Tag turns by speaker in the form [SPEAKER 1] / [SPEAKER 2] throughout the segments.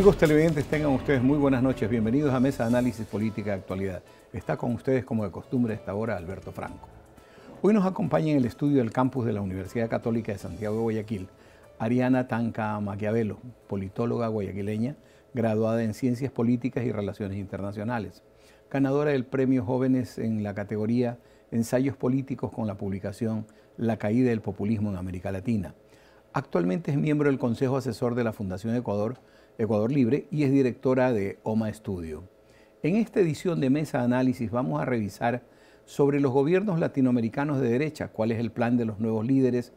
[SPEAKER 1] Amigos televidentes, tengan ustedes muy buenas noches. Bienvenidos a Mesa de Análisis Política de Actualidad. Está con ustedes, como de costumbre, a esta hora Alberto Franco. Hoy nos acompaña en el estudio del campus de la Universidad Católica de Santiago de Guayaquil, Ariana Tanca Maquiavelo, politóloga guayaquileña, graduada en Ciencias Políticas y Relaciones Internacionales, ganadora del Premio Jóvenes en la categoría Ensayos Políticos con la publicación La Caída del Populismo en América Latina. Actualmente es miembro del Consejo Asesor de la Fundación Ecuador Ecuador Libre y es directora de OMA Studio. En esta edición de Mesa de Análisis vamos a revisar sobre los gobiernos latinoamericanos de derecha, cuál es el plan de los nuevos líderes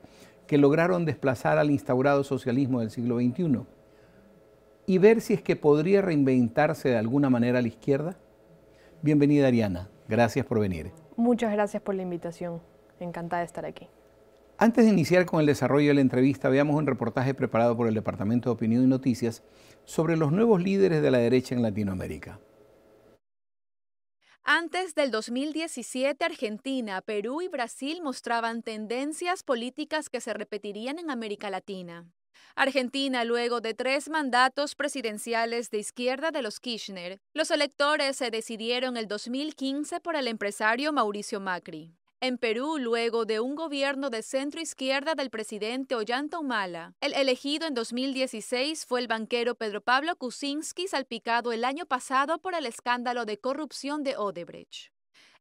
[SPEAKER 1] que lograron desplazar al instaurado socialismo del siglo XXI y ver si es que podría reinventarse de alguna manera la izquierda. Bienvenida Ariana, gracias por venir.
[SPEAKER 2] Muchas gracias por la invitación, encantada de estar aquí.
[SPEAKER 1] Antes de iniciar con el desarrollo de la entrevista, veamos un reportaje preparado por el Departamento de Opinión y Noticias sobre los nuevos líderes de la derecha en Latinoamérica.
[SPEAKER 3] Antes del 2017, Argentina, Perú y Brasil mostraban tendencias políticas que se repetirían en América Latina. Argentina, luego de tres mandatos presidenciales de izquierda de los Kirchner, los electores se decidieron el 2015 por el empresario Mauricio Macri. En Perú, luego de un gobierno de centro izquierda del presidente Ollanta Humala, el elegido en 2016 fue el banquero Pedro Pablo Kuczynski, salpicado el año pasado por el escándalo de corrupción de Odebrecht.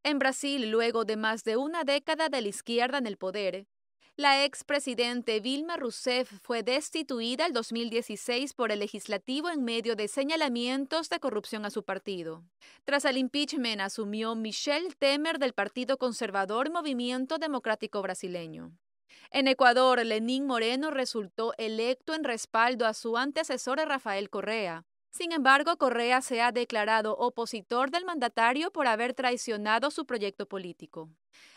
[SPEAKER 3] En Brasil, luego de más de una década de la izquierda en el poder, la expresidente Vilma Rousseff fue destituida el 2016 por el legislativo en medio de señalamientos de corrupción a su partido. Tras el impeachment asumió Michelle Temer del Partido Conservador Movimiento Democrático Brasileño. En Ecuador, Lenín Moreno resultó electo en respaldo a su antecesor Rafael Correa, sin embargo, Correa se ha declarado opositor del mandatario por haber traicionado su proyecto político.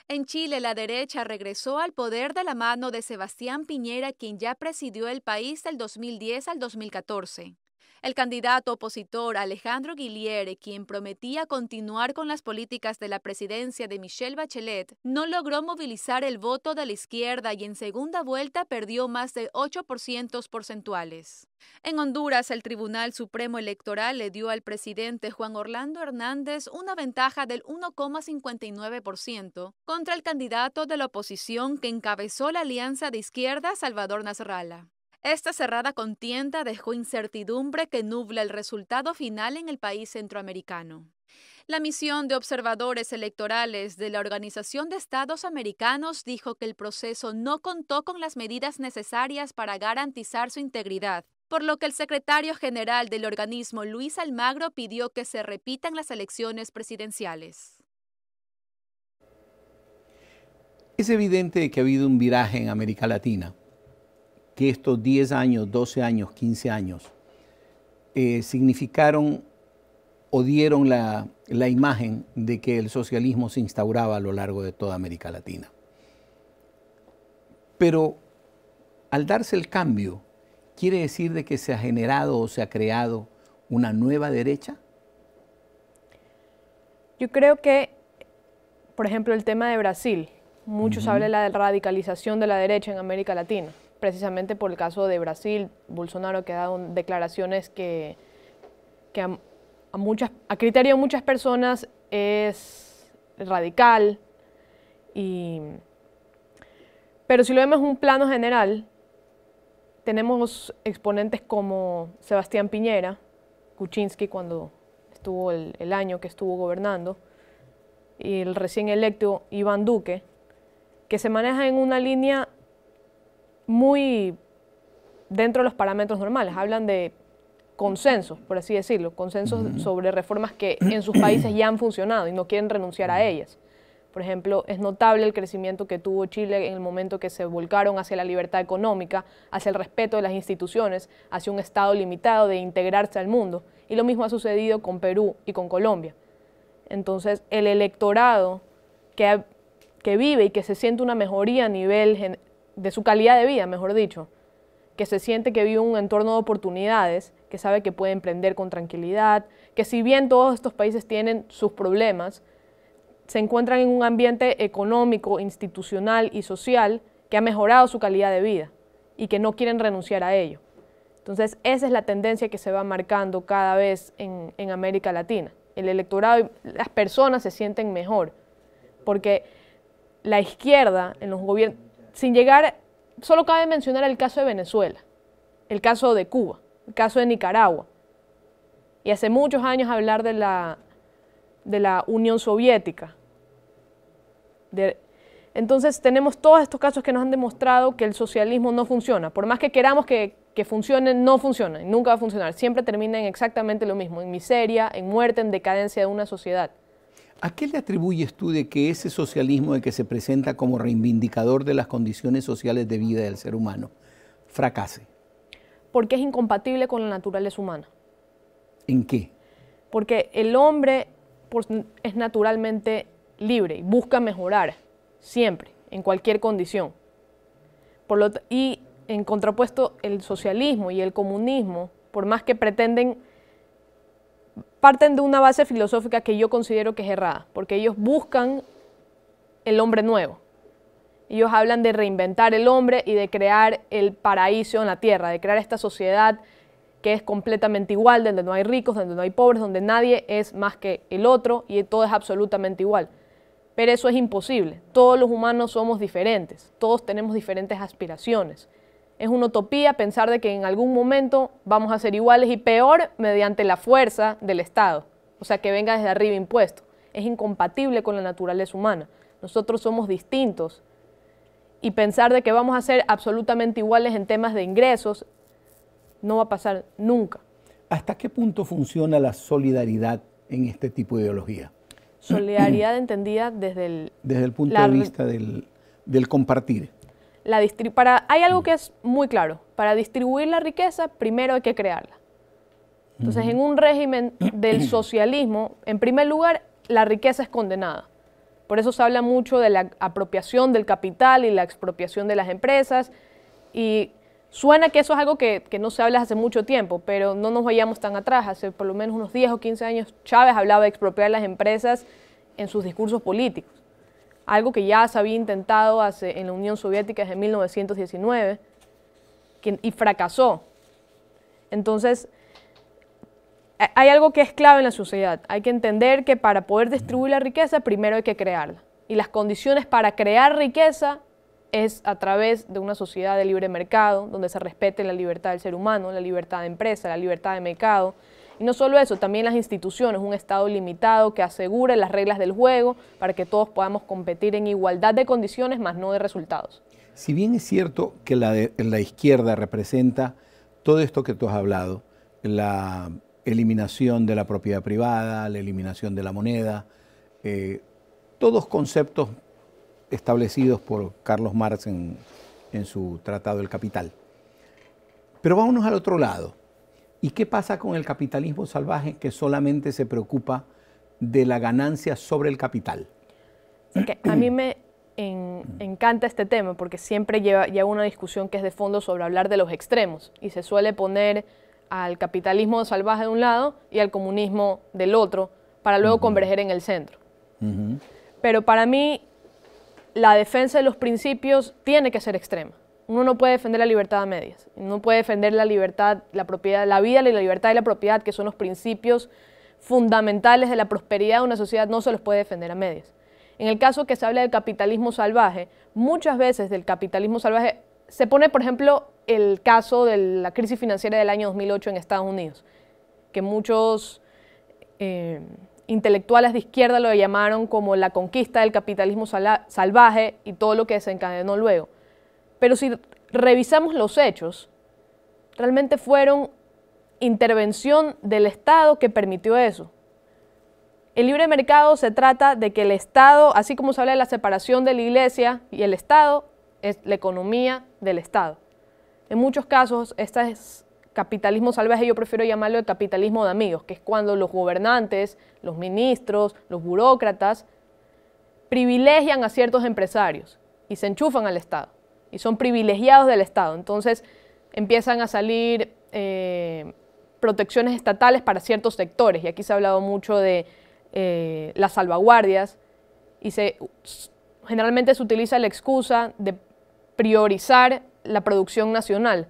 [SPEAKER 3] En Chile, la derecha regresó al poder de la mano de Sebastián Piñera, quien ya presidió el país del 2010 al 2014. El candidato opositor Alejandro Guillier, quien prometía continuar con las políticas de la presidencia de Michelle Bachelet, no logró movilizar el voto de la izquierda y en segunda vuelta perdió más de 8% porcentuales. En Honduras, el Tribunal Supremo Electoral le dio al presidente Juan Orlando Hernández una ventaja del 1,59% contra el candidato de la oposición que encabezó la alianza de izquierda Salvador Nasralla. Esta cerrada contienda dejó incertidumbre que nubla el resultado final en el país centroamericano. La misión de observadores electorales de la Organización de Estados Americanos dijo que el proceso no contó con las medidas necesarias para garantizar su integridad, por lo que el secretario general del organismo Luis Almagro pidió que se repitan las elecciones presidenciales.
[SPEAKER 1] Es evidente que ha habido un viraje en América Latina que estos 10 años, 12 años, 15 años eh, significaron o dieron la, imagen de que el socialismo se instauraba a lo largo de toda América Latina. Pero al darse el cambio, ¿quiere decir de que se ha generado o se ha creado una nueva derecha?
[SPEAKER 2] Yo creo que, por ejemplo, el tema de Brasil, muchos hablan de la radicalización de la derecha en América Latina precisamente por el caso de Brasil, Bolsonaro que ha dado declaraciones que, a, muchas, a criterio de muchas personas es radical, pero si lo vemos en un plano general, tenemos exponentes como Sebastián Piñera, Kuczynski cuando estuvo el año que estuvo gobernando, y el recién electo Iván Duque, que se maneja en una línea muy dentro de los parámetros normales. Hablan de consensos, por así decirlo, consensos sobre reformas que en sus países ya han funcionado y no quieren renunciar a ellas. Por ejemplo, es notable el crecimiento que tuvo Chile en el momento que se volcaron hacia la libertad económica, hacia el respeto de las instituciones, hacia un Estado limitado de integrarse al mundo. Y lo mismo ha sucedido con Perú y con Colombia. Entonces, el electorado que, que vive y que se siente una mejoría a nivel de su calidad de vida, mejor dicho, que se siente que vive un entorno de oportunidades, que sabe que puede emprender con tranquilidad, que si bien todos estos países tienen sus problemas, se encuentran en un ambiente económico, institucional y social que ha mejorado su calidad de vida y que no quieren renunciar a ello. Entonces, esa es la tendencia que se va marcando cada vez en, en América Latina. El electorado, las personas se sienten mejor, porque la izquierda en los gobiernos, sin llegar, solo cabe mencionar el caso de Venezuela, el caso de Cuba, el caso de Nicaragua. Y hace muchos años hablar de la, Unión Soviética. entonces tenemos todos estos casos que nos han demostrado que el socialismo no funciona. Por más que queramos que, que funcione, no funciona, nunca va a funcionar. Siempre termina en exactamente lo mismo, en miseria, en muerte, en decadencia de una sociedad.
[SPEAKER 1] ¿A qué le atribuyes tú de que ese socialismo de que se presenta como reivindicador de las condiciones sociales de vida del ser humano fracase?
[SPEAKER 2] Porque es incompatible con la naturaleza humana. ¿En qué? Porque el hombre es naturalmente libre y busca mejorar siempre, en cualquier condición. y en contrapuesto, el socialismo y el comunismo, por más que pretenden parten de una base filosófica que yo considero que es errada, porque ellos buscan el hombre nuevo. Ellos hablan de reinventar el hombre y de crear el paraíso en la tierra, de crear esta sociedad que es completamente igual, donde no hay ricos, donde no hay pobres, donde nadie es más que el otro y todo es absolutamente igual. Pero eso es imposible. Todos los humanos somos diferentes, todos tenemos diferentes aspiraciones, es una utopía pensar de que en algún momento vamos a ser iguales y peor mediante la fuerza del Estado, o sea, que venga desde arriba impuesto. Es incompatible con la naturaleza humana. Nosotros somos distintos. Y pensar de que vamos a ser absolutamente iguales en temas de ingresos no va a pasar nunca.
[SPEAKER 1] ¿Hasta qué punto funciona la solidaridad en este tipo de ideología?
[SPEAKER 2] Solidaridad entendida desde el...
[SPEAKER 1] Desde el punto de vista del, del compartir
[SPEAKER 2] hay algo mm. que es muy claro. Para distribuir la riqueza, primero hay que crearla. Entonces, en un régimen del socialismo, en primer lugar, la riqueza es condenada. Por eso se habla mucho de la apropiación del capital y la expropiación de las empresas. Y suena que eso es algo que, no se habla hace mucho tiempo, pero no nos vayamos tan atrás. Hace por lo menos unos 10 o 15 años Chávez hablaba de expropiar las empresas en sus discursos políticos algo que ya se había intentado en la Unión Soviética desde 1919 y fracasó. Entonces, hay algo que es clave en la sociedad. Hay que entender que para poder distribuir la riqueza, primero hay que crearla. Y las condiciones para crear riqueza es a través de una sociedad de libre mercado, donde se respete la libertad del ser humano, la libertad de empresa, la libertad de mercado, y no solo eso, también las instituciones, un Estado limitado que asegure las reglas del juego para que todos podamos competir en igualdad de condiciones, más no de resultados.
[SPEAKER 1] Si bien es cierto que la, izquierda representa todo esto que tú has hablado, la eliminación de la propiedad privada, la eliminación de la moneda, eh, todos conceptos establecidos por Carlos Marx en, en su Tratado del Capital. Pero vámonos al otro lado ¿Y qué pasa con el capitalismo salvaje que solamente se preocupa de la ganancia sobre el capital?
[SPEAKER 2] A mí me encanta este tema porque siempre lleva, ya una discusión que es de fondo sobre hablar de los extremos y se suele poner al capitalismo salvaje de un lado y al comunismo del otro para luego converger en el centro. Pero para mí la defensa de los principios tiene que ser extrema uno no puede defender la libertad a medias, no puede defender la libertad, la propiedad, la vida, la libertad y la propiedad, que son los principios fundamentales de la prosperidad de una sociedad, no se los puede defender a medias. En el caso que se habla del capitalismo salvaje, muchas veces del capitalismo salvaje se pone, por ejemplo, el caso de la crisis financiera del año 2008 en Estados Unidos, que muchos eh, intelectuales de izquierda lo llamaron como la conquista del capitalismo salvaje y todo lo que desencadenó luego. Pero si revisamos los hechos, realmente fueron intervención del Estado que permitió eso. El libre mercado se trata de que el Estado, así como se habla de la separación de la Iglesia y el Estado, es la economía del Estado. En muchos casos, este es capitalismo salvaje, yo prefiero llamarlo capitalismo de amigos, que es cuando los gobernantes, los ministros, los burócratas privilegian a ciertos empresarios y se enchufan al Estado y son privilegiados del Estado. Entonces empiezan a salir eh, protecciones estatales para ciertos sectores y aquí se ha hablado mucho de eh, las salvaguardias y se, generalmente se utiliza la excusa de priorizar la producción nacional.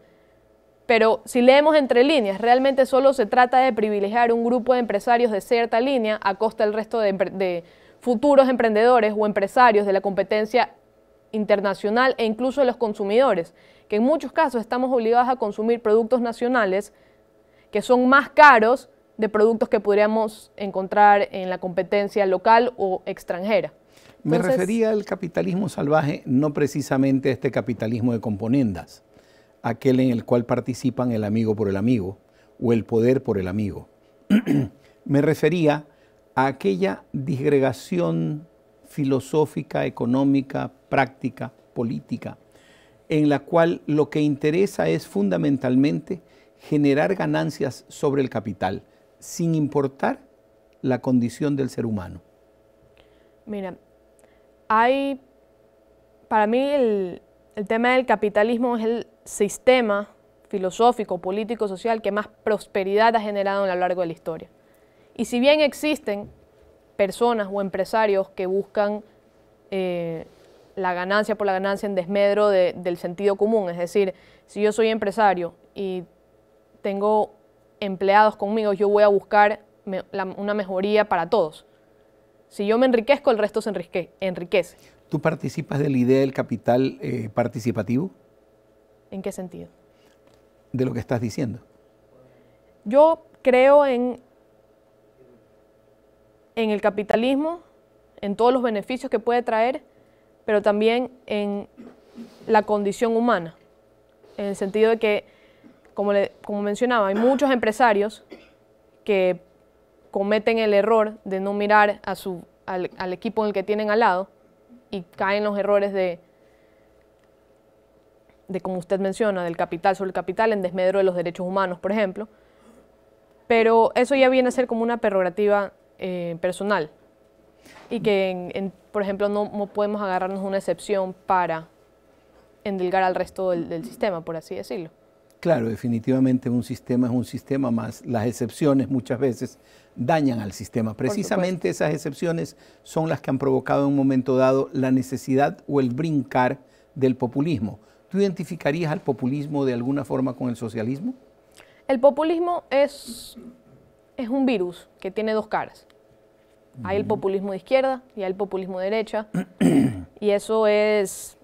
[SPEAKER 2] Pero si leemos entre líneas, realmente solo se trata de privilegiar un grupo de empresarios de cierta línea a costa del resto de, de futuros emprendedores o empresarios de la competencia internacional e incluso de los consumidores, que en muchos casos estamos obligados a consumir productos nacionales que son más caros de productos que podríamos encontrar en la competencia local o extranjera. Me refería
[SPEAKER 1] al capitalismo salvaje, no precisamente a este capitalismo de componendas, aquel en el cual participan el amigo por el amigo o el poder por el amigo. Me refería a aquella disgregación filosófica, económica, práctica, política, en la cual lo que interesa es fundamentalmente generar ganancias sobre el capital, sin importar la condición del ser humano.
[SPEAKER 2] Mira, hay, para mí el, el tema del capitalismo es el sistema filosófico, político, social que más prosperidad ha generado a lo largo de la historia. Y si bien existen personas o empresarios que buscan eh, la ganancia por la ganancia en desmedro del sentido común. Es decir, si yo soy empresario y tengo empleados conmigo, yo voy a buscar una mejoría para todos. Si yo me enriquezco, el resto se enriquece.
[SPEAKER 1] ¿Tú participas de la idea del capital eh, participativo? ¿En qué sentido? De lo que estás diciendo.
[SPEAKER 2] Yo creo en en el capitalismo, en todos los beneficios que puede traer, pero también en la condición humana, en el sentido de que, como, como mencionaba, hay muchos empresarios que cometen el error de no mirar a su, al, equipo en el que tienen al lado y caen los errores de, de, como usted menciona, del capital sobre el capital en desmedro de los derechos humanos, por ejemplo. Pero eso ya viene a ser como una prerrogativa eh, personal y que, por ejemplo, no, podemos agarrarnos una excepción para endilgar al resto del, sistema, por así decirlo.
[SPEAKER 1] Claro, definitivamente un sistema es un sistema más. Las excepciones muchas veces dañan al sistema. Precisamente esas excepciones son las que han provocado en un momento dado la necesidad o el brincar del populismo. ¿Tú identificarías al populismo de alguna forma con el socialismo?
[SPEAKER 2] El populismo es es un virus que tiene dos caras. Hay el populismo de izquierda y hay el populismo de derecha. y eso es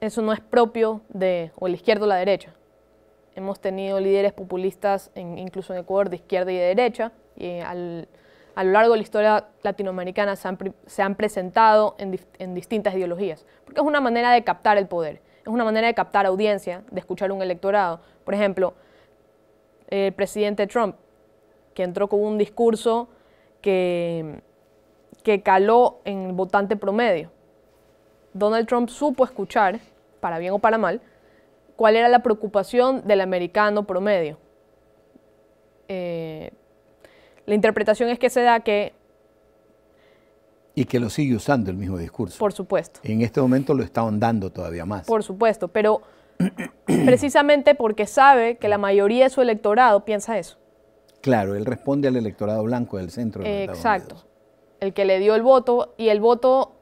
[SPEAKER 2] eso no es propio de o la izquierda o la derecha. Hemos tenido líderes populistas incluso en Ecuador de izquierda y de derecha. Y a lo largo de la historia latinoamericana se han, presentado en, distintas ideologías. Porque es una manera de captar el poder, es una manera de captar audiencia, de escuchar un electorado. Por ejemplo, el presidente Trump que entró con un discurso que, que caló en el votante promedio. Donald Trump supo escuchar, para bien o para mal, cuál era la preocupación del americano promedio. Eh, la interpretación es que se da que...
[SPEAKER 1] Y que lo sigue usando el mismo discurso.
[SPEAKER 2] Por supuesto.
[SPEAKER 1] En este momento lo está ahondando todavía más.
[SPEAKER 2] Por supuesto, pero precisamente porque sabe que la mayoría de su electorado piensa eso.
[SPEAKER 1] Claro, él responde al electorado blanco del centro. De Exacto.
[SPEAKER 2] El que le dio el voto y el voto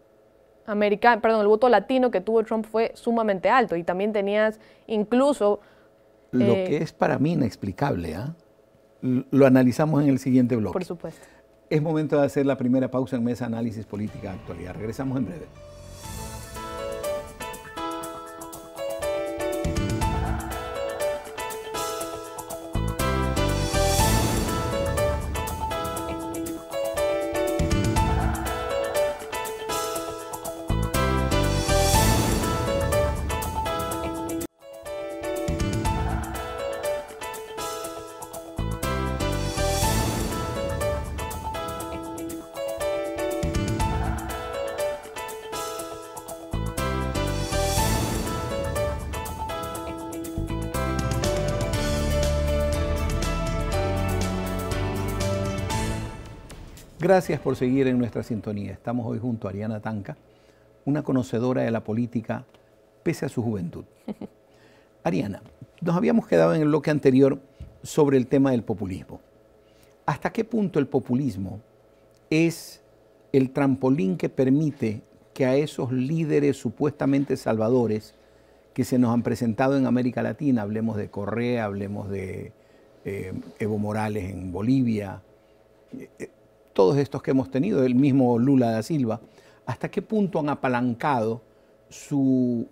[SPEAKER 2] americano, perdón, el voto latino que tuvo Trump fue sumamente alto y también tenías incluso lo eh, que es
[SPEAKER 1] para mí inexplicable, ¿ah? Lo analizamos en el siguiente bloque. Por supuesto. Es momento de hacer la primera pausa en Mesa Análisis Política Actualidad. Regresamos en breve. Gracias por seguir en nuestra sintonía. Estamos hoy junto a Ariana Tanca, una conocedora de la política pese a su juventud. Ariana, nos habíamos quedado en el bloque anterior sobre el tema del populismo. ¿Hasta qué punto el populismo es el trampolín que permite que a esos líderes supuestamente salvadores que se nos han presentado en América Latina, hablemos de Correa, hablemos de eh, Evo Morales en Bolivia, eh, eh, todos estos que hemos tenido, el mismo Lula da Silva, ¿hasta qué punto han apalancado su,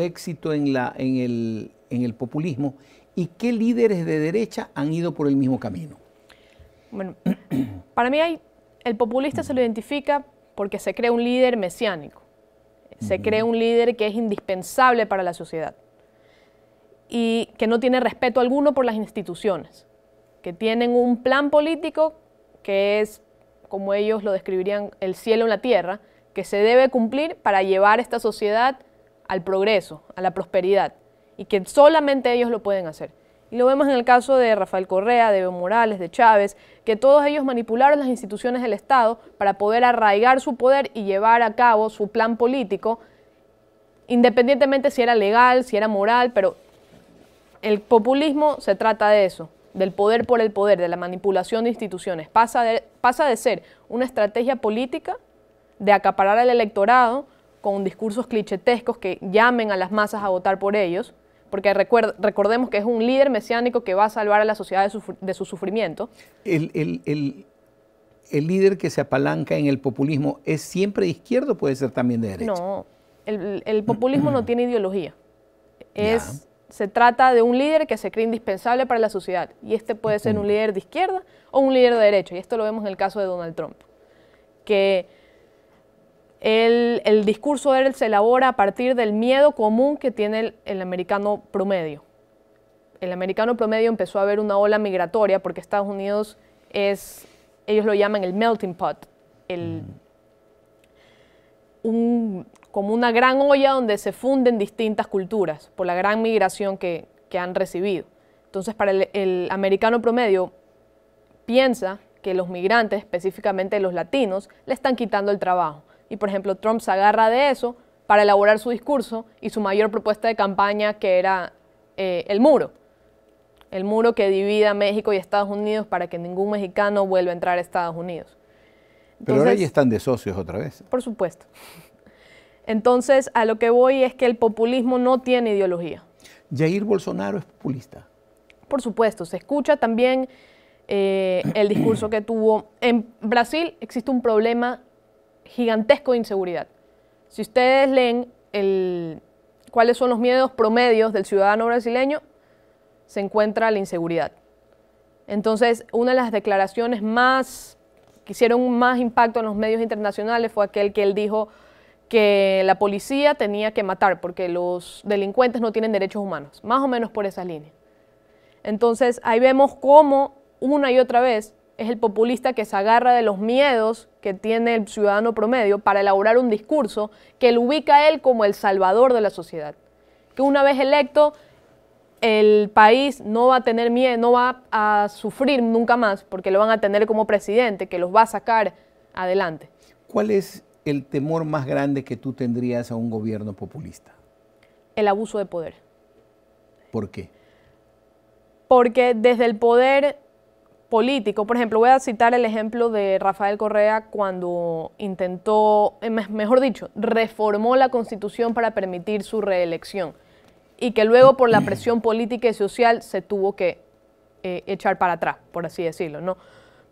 [SPEAKER 1] éxito en, la, en, el, populismo y qué líderes de derecha han ido por el mismo camino?
[SPEAKER 2] Bueno, para mí hay, el populista se lo identifica porque se cree un líder mesiánico, se cree un líder que es indispensable para la sociedad y que no tiene respeto alguno por las instituciones, que tienen un plan político que es como ellos lo describirían, el cielo en la tierra, que se debe cumplir para llevar esta sociedad al progreso, a la prosperidad, y que solamente ellos lo pueden hacer. Y lo vemos en el caso de Rafael Correa, de Evo Morales, de Chávez, que todos ellos manipularon las instituciones del Estado para poder arraigar su poder y llevar a cabo su plan político, independientemente si era legal, si era moral, pero el populismo se trata de eso, del poder por el poder, de la manipulación de instituciones, pasa de, pasa de ser una estrategia política de acaparar al electorado con discursos clichetescos que llamen a las masas a votar por ellos, porque recordemos que es un líder mesiánico que va a salvar a la sociedad de su, sufrimiento.
[SPEAKER 1] El, el, líder que se apalanca en el populismo es siempre de izquierdo, puede ser también de derecha.
[SPEAKER 2] No, el, populismo no tiene ideología. Es, se trata de un líder que se cree indispensable para la sociedad y este puede ser un líder de izquierda o un líder de derecha y esto lo vemos en el caso de Donald Trump, que el, discurso de él se elabora a partir del miedo común que tiene el, americano promedio. El americano promedio empezó a ver una ola migratoria porque Estados Unidos es, ellos lo llaman el melting pot, el, un, como una gran olla donde se funden distintas culturas por la gran migración que, han recibido. Entonces, para el, americano promedio, piensa que los migrantes, específicamente los latinos, le están quitando el trabajo. Y, por ejemplo, Trump se agarra de eso para elaborar su discurso y su mayor propuesta de campaña, que era eh, el muro. El muro que divida México y Estados Unidos para que ningún mexicano vuelva a entrar a Estados Unidos. Pero ahora ya
[SPEAKER 1] están de socios otra vez.
[SPEAKER 2] Por supuesto. Entonces, a lo que voy es que el populismo no tiene ideología.
[SPEAKER 1] Jair Bolsonaro es populista.
[SPEAKER 2] Por supuesto, se escucha también eh, el discurso que tuvo. En Brasil existe un problema gigantesco de inseguridad. Si ustedes leen el, cuáles son los miedos promedios del ciudadano brasileño, se encuentra la inseguridad. Entonces, una de las declaraciones más que hicieron más impacto en los medios internacionales fue aquel que él dijo que la policía tenía que matar porque los delincuentes no tienen derechos humanos, más o menos por esa línea. Entonces ahí vemos cómo una y otra vez es el populista que se agarra de los miedos que tiene el ciudadano promedio para elaborar un discurso que lo ubica a él como el salvador de la sociedad. Que una vez electo, el país no va a tener miedo, no va a sufrir nunca más porque lo van a tener como presidente que los va a sacar adelante.
[SPEAKER 1] ¿Cuál es el temor más grande que tú tendrías a un gobierno populista?
[SPEAKER 2] El abuso de poder. ¿Por qué? Porque desde el poder político, por ejemplo, voy a citar el ejemplo de Rafael Correa cuando intentó, eh, mejor dicho, reformó la constitución para permitir su reelección y que luego por la presión política y social se tuvo que eh, echar para atrás, por así decirlo, ¿no?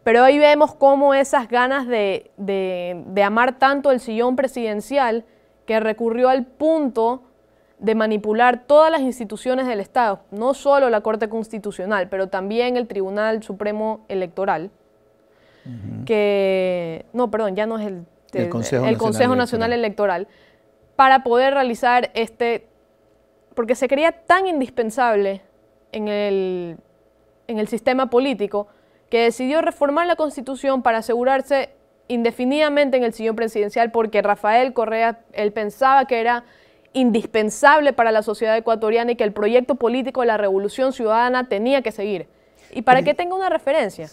[SPEAKER 2] Pero ahí vemos cómo esas ganas de, de, amar tanto el sillón presidencial que recurrió al punto de manipular todas las instituciones del Estado, no solo la Corte Constitucional, pero también el Tribunal Supremo Electoral, que, no, perdón, ya no es el, el, Consejo, el Nacional, Consejo Nacional Electoral. para poder realizar este, porque se creía tan indispensable en el, en el sistema político, que decidió reformar la Constitución para asegurarse indefinidamente en el sillón presidencial porque Rafael Correa, él pensaba que era indispensable para la sociedad ecuatoriana y que el proyecto político de la revolución ciudadana tenía que seguir. Y para que tenga una referencia,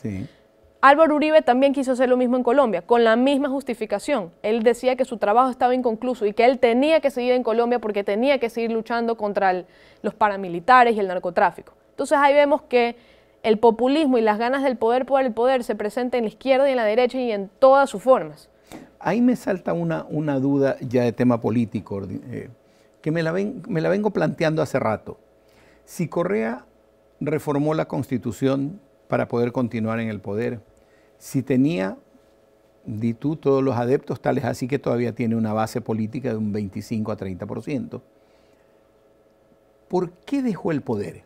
[SPEAKER 2] Álvaro Uribe también quiso hacer lo mismo en Colombia, con la misma justificación. Él decía que su trabajo estaba inconcluso y que él tenía que seguir en Colombia porque tenía que seguir luchando contra los paramilitares y el narcotráfico. Entonces ahí vemos que el populismo y las ganas del poder por el poder se presenta en la izquierda y en la derecha y en todas sus formas.
[SPEAKER 1] Ahí me salta una, una duda ya de tema político, eh, que me la, me la vengo planteando hace rato. Si Correa reformó la constitución para poder continuar en el poder, si tenía, di tú, todos los adeptos, tales así que todavía tiene una base política de un 25 a 30%, ¿por qué dejó el poder?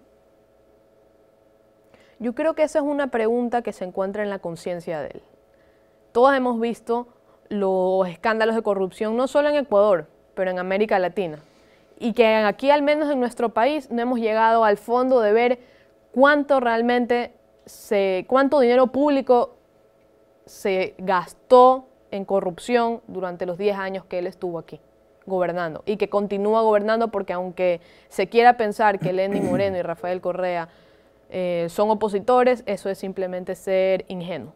[SPEAKER 2] Yo creo que esa es una pregunta que se encuentra en la conciencia de él. Todos hemos visto los escándalos de corrupción, no solo en Ecuador, pero en América Latina. Y que aquí, al menos en nuestro país, no hemos llegado al fondo de ver cuánto realmente se, cuánto dinero público se gastó en corrupción durante los 10 años que él estuvo aquí gobernando y que continúa gobernando porque aunque se quiera pensar que Lenny Moreno y Rafael Correa eh, son opositores, eso es simplemente ser ingenuo.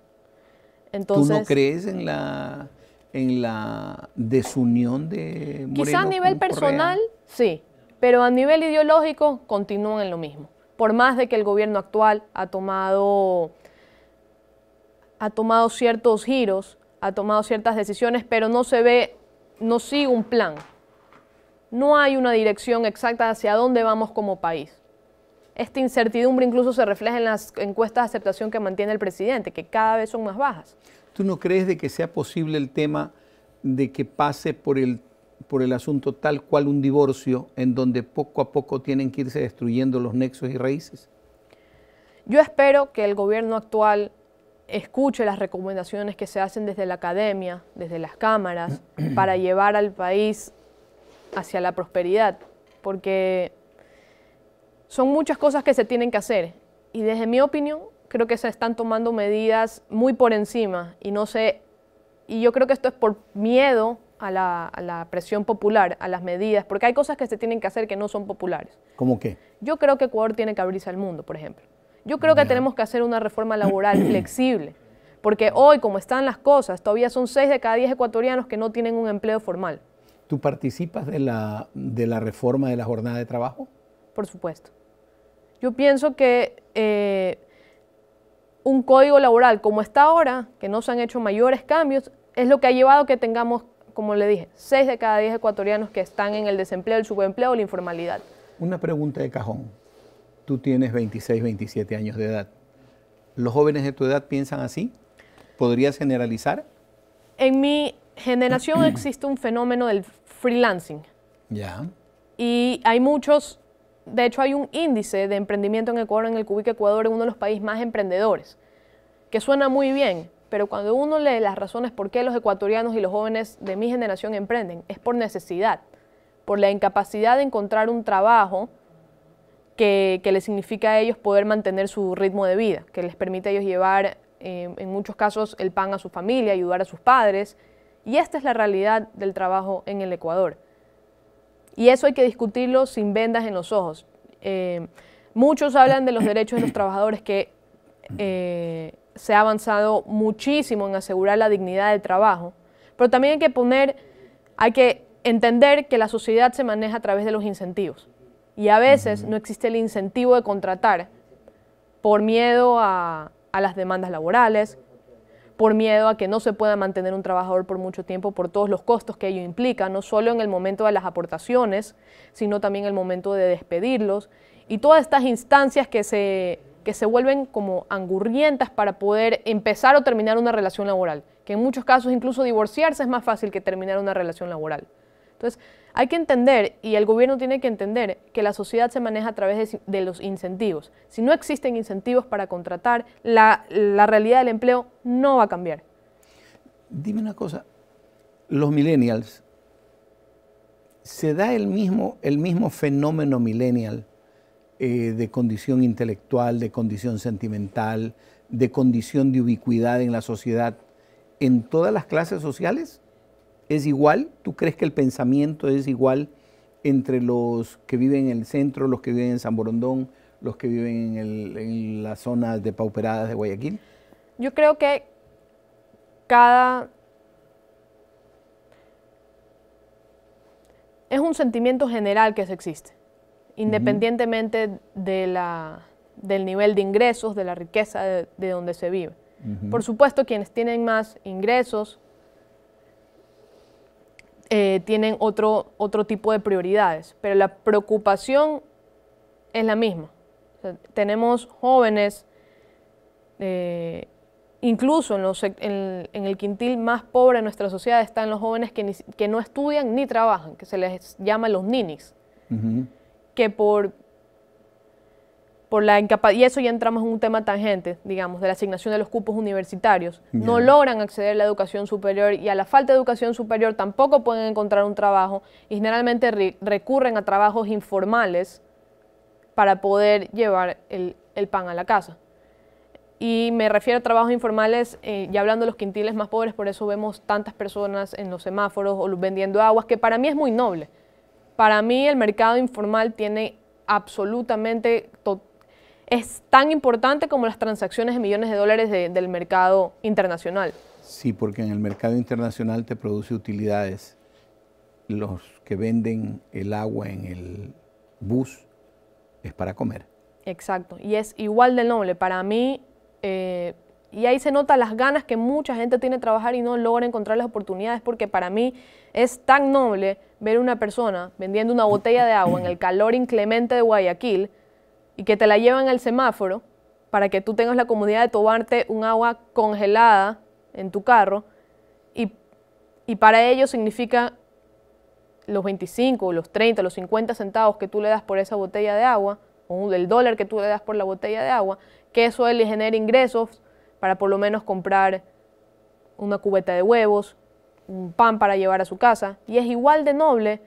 [SPEAKER 2] Entonces, ¿Tú no crees en
[SPEAKER 1] la, en la desunión de Moreno Quizá a nivel personal,
[SPEAKER 2] sí, pero a nivel ideológico continúan en lo mismo. Por más de que el gobierno actual ha tomado, ha tomado ciertos giros, ha tomado ciertas decisiones, pero no se ve, no sigue un plan. No hay una dirección exacta hacia dónde vamos como país esta incertidumbre incluso se refleja en las encuestas de aceptación que mantiene el presidente, que cada vez son más bajas.
[SPEAKER 1] ¿Tú no crees de que sea posible el tema de que pase por el, por el asunto tal cual un divorcio, en donde poco a poco tienen que irse destruyendo los nexos y raíces?
[SPEAKER 2] Yo espero que el gobierno actual escuche las recomendaciones que se hacen desde la academia, desde las cámaras, para llevar al país hacia la prosperidad, porque son muchas cosas que se tienen que hacer y desde mi opinión creo que se están tomando medidas muy por encima y no sé, y yo creo que esto es por miedo a la, presión popular, a las medidas, porque hay cosas que se tienen que hacer que no son populares. ¿Cómo qué? Yo creo que Ecuador tiene que abrirse al mundo, por ejemplo. Yo creo que tenemos que hacer una reforma laboral flexible, porque hoy, como están las cosas, todavía son 6 de cada 10 ecuatorianos que no tienen un empleo formal.
[SPEAKER 1] ¿Tú participas de la, de la reforma de la jornada de trabajo?
[SPEAKER 2] Por supuesto. Yo pienso que eh, un código laboral como está ahora, que no se han hecho mayores cambios, es lo que ha llevado a que tengamos, como le dije, 6 de cada 10 ecuatorianos que están en el desempleo, el subempleo, la informalidad.
[SPEAKER 1] Una pregunta de cajón. Tú tienes 26, 27 años de edad. ¿Los jóvenes de tu edad piensan así? ¿Podrías generalizar?
[SPEAKER 2] En mi generación existe un fenómeno del freelancing. Ya. Y hay muchos de hecho, hay un índice de emprendimiento en Ecuador en el que Ecuador en uno de los países más emprendedores, que suena muy bien, pero cuando uno lee las razones por qué los ecuatorianos y los jóvenes de mi generación emprenden, es por necesidad, por la incapacidad de encontrar un trabajo que, les significa a ellos poder mantener su ritmo de vida, que les permite a ellos llevar, eh, en muchos casos, el pan a su familia, ayudar a sus padres. Y esta es la realidad del trabajo en el Ecuador. Y eso hay que discutirlo sin vendas en los ojos. Eh, muchos hablan de los derechos de los trabajadores que eh, se ha avanzado muchísimo en asegurar la dignidad del trabajo, pero también hay que poner, hay que entender que la sociedad se maneja a través de los incentivos. Y a veces no existe el incentivo de contratar por miedo a las demandas laborales, por miedo a que no se pueda mantener un trabajador por mucho tiempo por todos los costos que ello implica, no solo en el momento de las aportaciones, sino también en el momento de despedirlos y todas estas instancias que se, que se vuelven como angurrientas para poder empezar o terminar una relación laboral, que en muchos casos incluso divorciarse es más fácil que terminar una relación laboral. Entonces, hay que entender, y el gobierno tiene que entender, que la sociedad se maneja a través de, los incentivos. Si no existen incentivos para contratar, la, realidad del empleo no va a cambiar.
[SPEAKER 1] Dime una cosa, los millennials, ¿se da el mismo, el mismo fenómeno millennial eh, de condición intelectual, de condición sentimental, de condición de ubicuidad en la sociedad en todas las clases sociales? es igual? ¿Tú crees que el pensamiento es igual entre los que viven en el centro, los que viven en San Borondón, los que viven en, las zonas pauperadas de Guayaquil?
[SPEAKER 2] Yo creo que cada... Es un sentimiento general que se existe, independientemente de la, del nivel de ingresos, de la riqueza de, donde se vive. Por supuesto, quienes tienen más ingresos, eh, tienen otro, otro tipo de prioridades, pero la preocupación es la misma. tenemos jóvenes, eh, incluso en, el quintil más pobre de nuestra sociedad están los jóvenes que, que no estudian ni trabajan, que se les llama los ninis, que por por la y eso ya entramos en un tema tangente, digamos, de la asignación de los cupos universitarios. No logran acceder a la educación superior y a la falta de educación superior tampoco pueden encontrar un trabajo y generalmente recurren a trabajos informales para poder llevar el, pan a la casa. Y me refiero a trabajos informales, eh, ya hablando de los quintiles más pobres, por eso vemos tantas personas en los semáforos o vendiendo aguas, que para mí es muy noble. Para mí el mercado informal tiene absolutamente, total es tan importante como las transacciones de millones de dólares del mercado internacional.
[SPEAKER 1] Sí, porque en el mercado internacional te produce utilidades. Los que venden el agua en el bus es para comer.
[SPEAKER 2] Exacto, y es igual de noble. Para mí, eh, y ahí se nota las ganas que mucha gente tiene de trabajar y no logra encontrar las oportunidades, porque para mí es tan noble ver una persona vendiendo una botella de agua en el calor inclemente de Guayaquil y que te la llevan al semáforo para que tú tengas la comodidad de tomarte un agua congelada en tu carro y, para ello significa los 25, los 30, los 50 centavos que tú le das por esa botella de agua, o el dólar que tú le das por la botella de agua, que eso le genera ingresos para por lo menos comprar una cubeta de huevos, un pan para llevar a su casa, y es igual de noble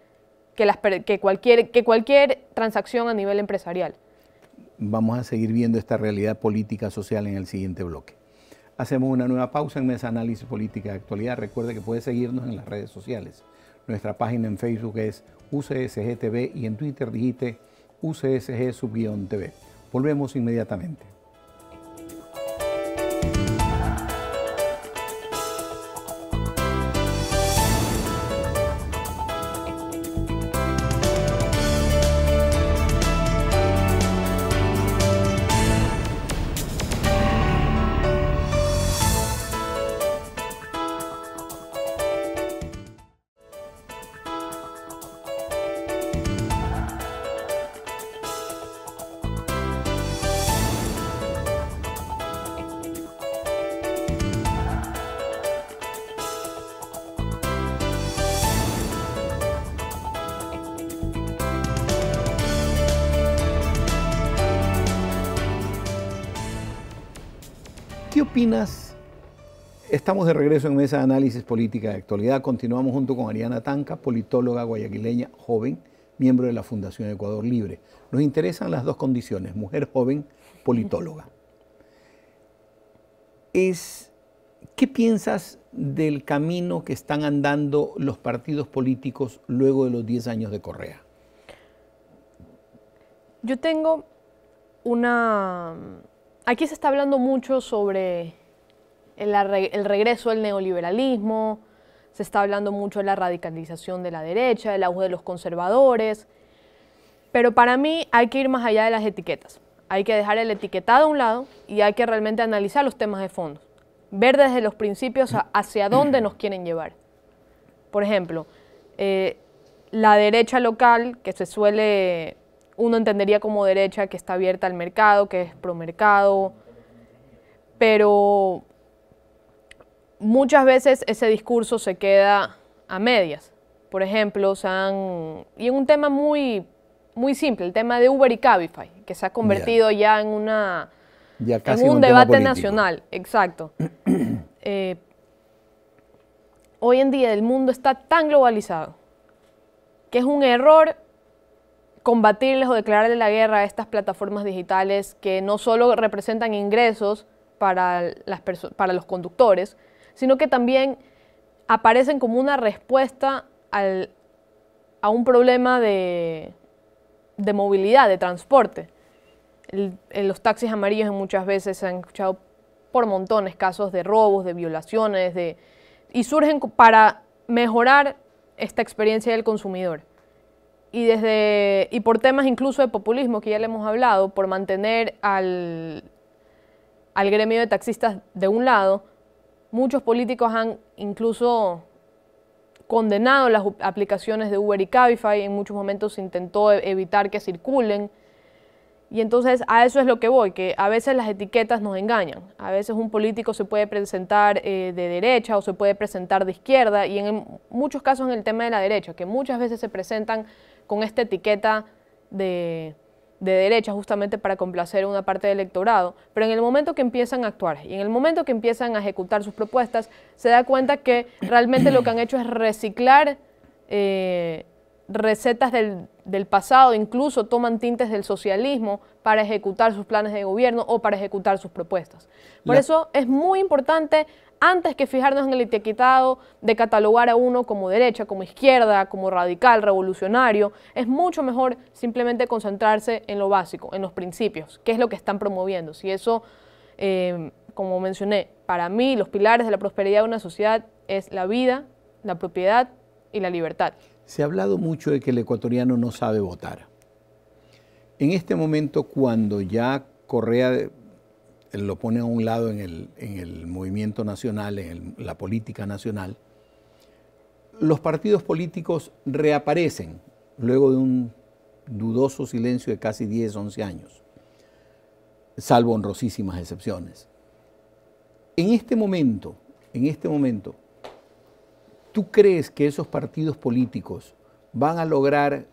[SPEAKER 2] que, las, que, cualquier, que cualquier transacción a nivel empresarial
[SPEAKER 1] vamos a seguir viendo esta realidad política social en el siguiente bloque. Hacemos una nueva pausa en Mesa Análisis Política de Actualidad. Recuerde que puede seguirnos en las redes sociales. Nuestra página en Facebook es UCSGTV y en Twitter digite UCSG-TV. Volvemos inmediatamente. Estamos de regreso en Mesa de Análisis Política de Actualidad. Continuamos junto con Ariana Tanca, politóloga guayaquileña joven, miembro de la Fundación Ecuador Libre. Nos interesan las dos condiciones, mujer joven, politóloga. Es, ¿Qué piensas del camino que están andando los partidos políticos luego de los 10 años de Correa?
[SPEAKER 2] Yo tengo una... Aquí se está hablando mucho sobre el, regreso del neoliberalismo, se está hablando mucho de la radicalización de la derecha, del auge de los conservadores, pero para mí hay que ir más allá de las etiquetas. Hay que dejar el etiquetado a un lado y hay que realmente analizar los temas de fondo, ver desde los principios hacia dónde nos quieren llevar. Por ejemplo, eh, la derecha local, que se suele, uno entendería como derecha que está abierta al mercado, que es promercado, pero muchas veces ese discurso se queda a medias. Por ejemplo, se han, y en un tema muy, simple, el tema de Uber y Cabify, que se ha convertido ya en una un, debate nacional, exacto. Eh, hoy en día el mundo está tan globalizado que es un error combatirles o declararle la guerra a estas plataformas digitales que no solo representan ingresos para, las para los conductores, sino que también aparecen como una respuesta a un problema de, movilidad, de transporte. en los taxis amarillos muchas veces se han escuchado por montones casos de robos, de violaciones, de, y surgen para mejorar esta experiencia del consumidor. Y, desde, por temas incluso de populismo que ya le hemos hablado, por mantener al gremio de taxistas de un lado, Muchos políticos han incluso condenado las aplicaciones de Uber y Cabify, en muchos momentos intentó e-, evitar que circulen. Y entonces a eso es lo que voy, que a veces las etiquetas nos engañan. A veces un político se puede presentar eh, de derecha o se puede presentar de izquierda, y en muchos casos en el tema de la derecha, que muchas veces se presentan con esta etiqueta de de derecha justamente para complacer una parte del electorado, pero en el momento que empiezan a actuar y en el momento que empiezan a ejecutar sus propuestas, se da cuenta que realmente lo que han hecho es reciclar eh, recetas del, pasado, incluso toman tintes del socialismo para ejecutar sus planes de gobierno o para ejecutar sus propuestas. Por eso es muy importante antes que fijarnos en el etiquetado de catalogar a uno como derecha, como izquierda, como radical, revolucionario, es mucho mejor simplemente concentrarse en lo básico, en los principios, qué es lo que están promoviendo. Si eso, eh, como mencioné, para mí los pilares de la prosperidad de una sociedad es la vida, la propiedad y la libertad.
[SPEAKER 1] Se ha hablado mucho de que el ecuatoriano no sabe votar. En este momento, cuando ya Correa lo pone a un lado en el, movimiento nacional, en la política nacional, los partidos políticos reaparecen luego de un dudoso silencio de casi 10, 11 años, salvo honrosísimas excepciones. En este momento, en este momento, ¿tú crees que esos partidos políticos van a lograr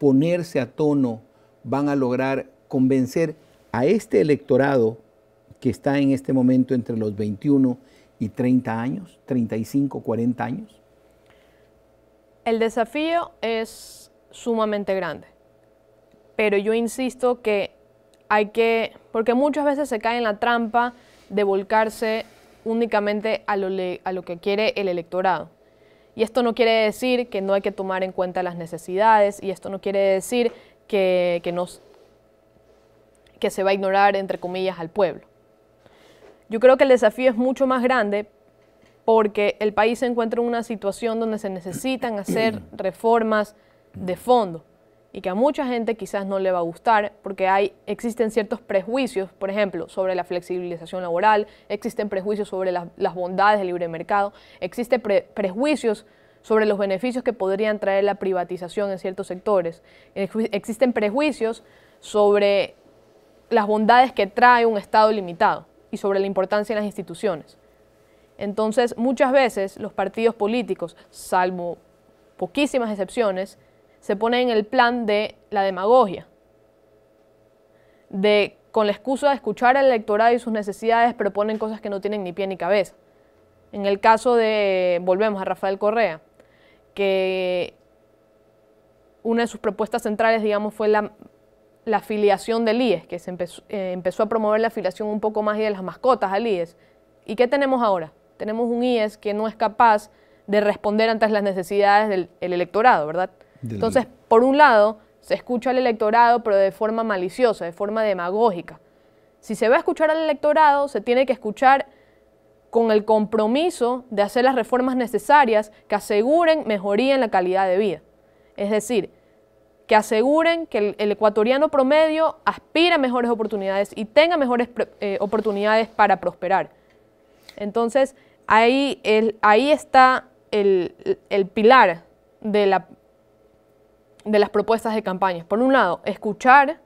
[SPEAKER 1] ponerse a tono, van a lograr convencer a este electorado que está en este momento entre los 21 y 30 años, 35, 40 años?
[SPEAKER 2] El desafío es sumamente grande, pero yo insisto que hay que, porque muchas veces se cae en la trampa de volcarse únicamente a lo, a lo que quiere el electorado. Y esto no quiere decir que no hay que tomar en cuenta las necesidades y esto no quiere decir que, nos, que se va a ignorar, entre comillas, al pueblo. Yo creo que el desafío es mucho más grande porque el país se encuentra en una situación donde se necesitan hacer reformas de fondo y que a mucha gente quizás no le va a gustar porque hay, existen ciertos prejuicios, por ejemplo, sobre la flexibilización laboral, existen prejuicios sobre las bondades del libre mercado, existen prejuicios sobre los beneficios que podrían traer la privatización en ciertos sectores, existen prejuicios sobre las bondades que trae un Estado limitado y sobre la importancia en las instituciones. Entonces, muchas veces los partidos políticos, salvo poquísimas excepciones, se ponen en el plan de la demagogia, de con la excusa de escuchar al electorado y sus necesidades proponen cosas que no tienen ni pie ni cabeza. En el caso de, volvemos a Rafael Correa, que una de sus propuestas centrales, digamos, fue la la afiliación del IES, que se eh, empezó, a promover la afiliación un poco más y de las mascotas al IES. ¿Y qué tenemos ahora? Tenemos un IES que no es capaz de responder ante las necesidades del electorado, ¿verdad? Entonces, e por un lado, se escucha al electorado, pero de forma maliciosa, de forma demagógica. Si se va a escuchar al electorado, se tiene que escuchar con el compromiso de hacer las reformas necesarias que aseguren mejoría en la calidad de vida. Es decir, que aseguren que el, ecuatoriano promedio aspira a mejores oportunidades y tenga mejores eh, oportunidades para prosperar. Entonces, ahí, ahí está el, pilar de, la, de las propuestas de campaña. Por un lado, escuchar,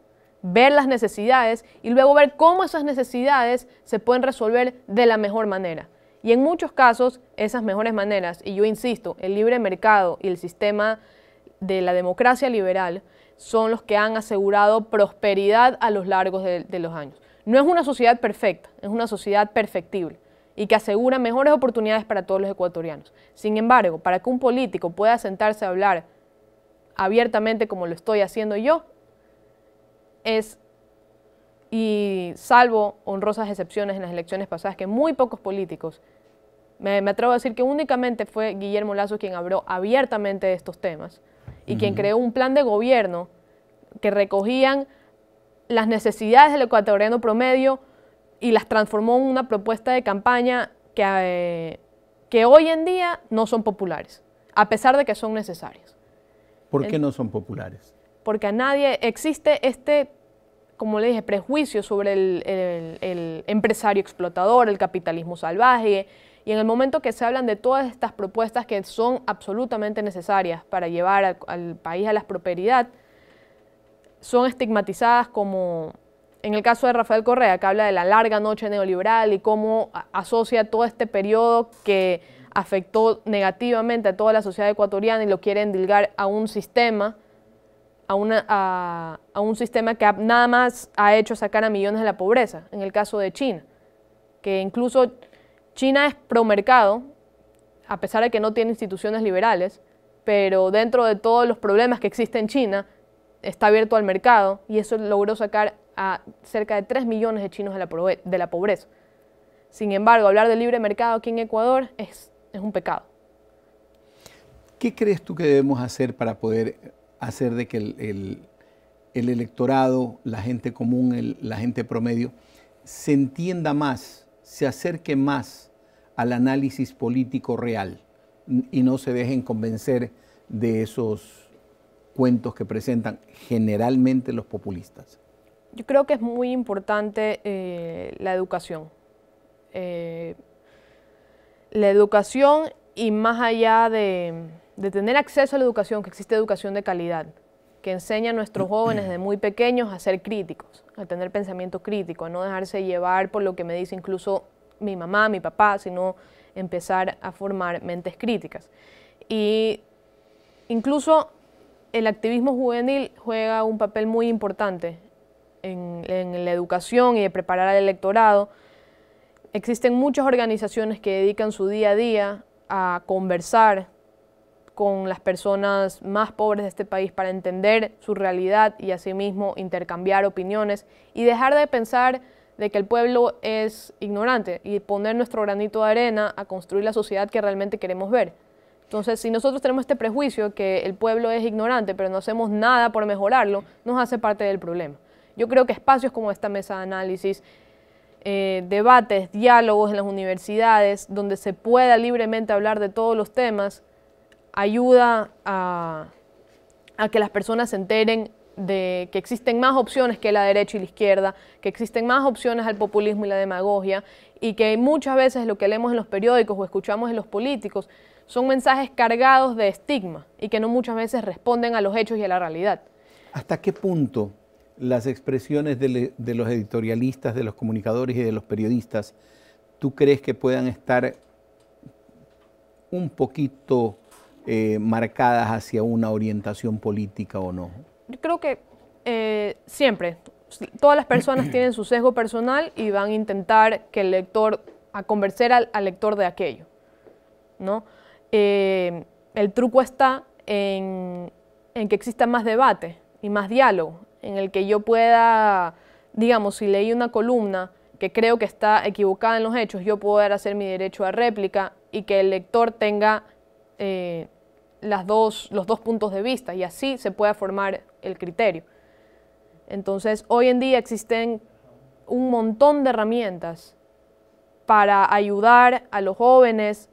[SPEAKER 2] ver las necesidades y luego ver cómo esas necesidades se pueden resolver de la mejor manera. Y en muchos casos, esas mejores maneras, y yo insisto, el libre mercado y el sistema de la democracia liberal son los que han asegurado prosperidad a los largos de, los años. No es una sociedad perfecta, es una sociedad perfectible y que asegura mejores oportunidades para todos los ecuatorianos. Sin embargo, para que un político pueda sentarse a hablar abiertamente como lo estoy haciendo yo, es, y salvo honrosas excepciones en las elecciones pasadas, que muy pocos políticos, me, me atrevo a decir que únicamente fue Guillermo Lazo quien habló abiertamente de estos temas, y quien creó un plan de gobierno que recogían las necesidades del ecuatoriano promedio y las transformó en una propuesta de campaña que, eh, que hoy en día no son populares, a pesar de que son necesarias.
[SPEAKER 1] ¿Por qué no son populares?
[SPEAKER 2] Porque a nadie existe este, como le dije, prejuicio sobre el empresario explotador, el capitalismo salvaje, y en el momento que se hablan de todas estas propuestas que son absolutamente necesarias para llevar al, país a la prosperidad, son estigmatizadas como en el caso de Rafael Correa, que habla de la larga noche neoliberal y cómo asocia todo este periodo que afectó negativamente a toda la sociedad ecuatoriana y lo quiere endilgar a un sistema, a, una, a, a un sistema que nada más ha hecho sacar a millones de la pobreza, en el caso de China, que incluso China es promercado, a pesar de que no tiene instituciones liberales, pero dentro de todos los problemas que existen en China, está abierto al mercado y eso logró sacar a cerca de 3 millones de chinos de la, pobreza. Sin embargo, hablar de libre mercado aquí en Ecuador es, un pecado.
[SPEAKER 1] ¿Qué crees tú que debemos hacer para poder hacer de que el, electorado, la gente común, la gente promedio, se entienda más, se acerque más al análisis político real y no se dejen convencer de esos cuentos que presentan generalmente los populistas.
[SPEAKER 2] Yo creo que es muy importante eh, la educación. Eh, la educación y más allá de, de, tener acceso a la educación, que existe educación de calidad, que enseña a nuestros jóvenes desde muy pequeños a ser críticos, a tener pensamiento crítico, a no dejarse llevar por lo que me dice incluso mi mamá, mi papá, sino empezar a formar mentes críticas. Y incluso el activismo juvenil juega un papel muy importante en, en, la educación y de preparar al electorado. Existen muchas organizaciones que dedican su día a día a conversar con las personas más pobres de este país para entender su realidad y asimismo intercambiar opiniones y dejar de pensar de que el pueblo es ignorante y poner nuestro granito de arena a construir la sociedad que realmente queremos ver. Entonces, si nosotros tenemos este prejuicio que el pueblo es ignorante, pero no hacemos nada por mejorarlo, nos hace parte del problema. Yo creo que espacios como esta mesa de análisis, eh, debates, diálogos en las universidades, donde se pueda libremente hablar de todos los temas, ayuda a que las personas se enteren de que existen más opciones que la derecha y la izquierda, que existen más opciones al populismo y la demagogia, y que muchas veces lo que leemos en los periódicos o escuchamos en los políticos son mensajes cargados de estigma y que no muchas veces responden a los hechos y a la realidad.
[SPEAKER 1] ¿Hasta qué punto las expresiones de, los editorialistas, de los comunicadores y de los periodistas, tú crees que puedan estar un poquito eh, marcadas hacia una orientación política o no?
[SPEAKER 2] yo creo que eh, siempre, todas las personas tienen su sesgo personal y van a intentar que el lector, a convencer al, lector de aquello, eh, el truco está en, que exista más debate y más diálogo, en el que yo pueda, digamos, si leí una columna que creo que está equivocada en los hechos, yo poder hacer mi derecho a réplica y que el lector tenga eh, las dos, los dos puntos de vista y así se pueda formar el criterio. Entonces, hoy en día existen un montón de herramientas para ayudar a los jóvenes.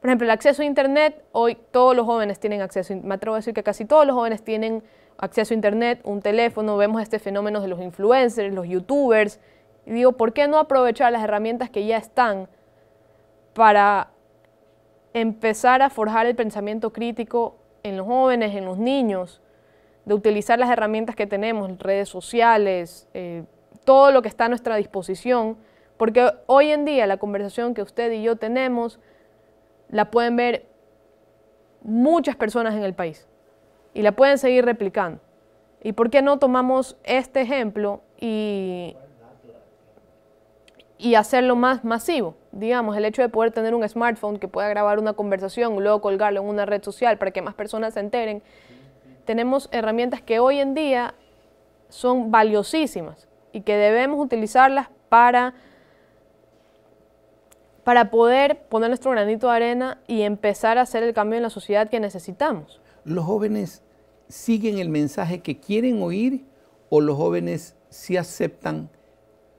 [SPEAKER 2] Por ejemplo, el acceso a Internet, hoy todos los jóvenes tienen acceso, me atrevo a decir que casi todos los jóvenes tienen acceso a Internet, un teléfono, vemos este fenómeno de los influencers, los youtubers, y digo, ¿por qué no aprovechar las herramientas que ya están para empezar a forjar el pensamiento crítico en los jóvenes, en los niños? de utilizar las herramientas que tenemos, redes sociales, eh, todo lo que está a nuestra disposición, porque hoy en día la conversación que usted y yo tenemos la pueden ver muchas personas en el país y la pueden seguir replicando. ¿Y por qué no tomamos este ejemplo y, y hacerlo más masivo? Digamos, el hecho de poder tener un smartphone que pueda grabar una conversación, y luego colgarlo en una red social para que más personas se enteren tenemos herramientas que hoy en día son valiosísimas y que debemos utilizarlas para, para poder poner nuestro granito de arena y empezar a hacer el cambio en la sociedad que necesitamos. ¿Los jóvenes siguen el mensaje que
[SPEAKER 1] quieren oír o los jóvenes sí aceptan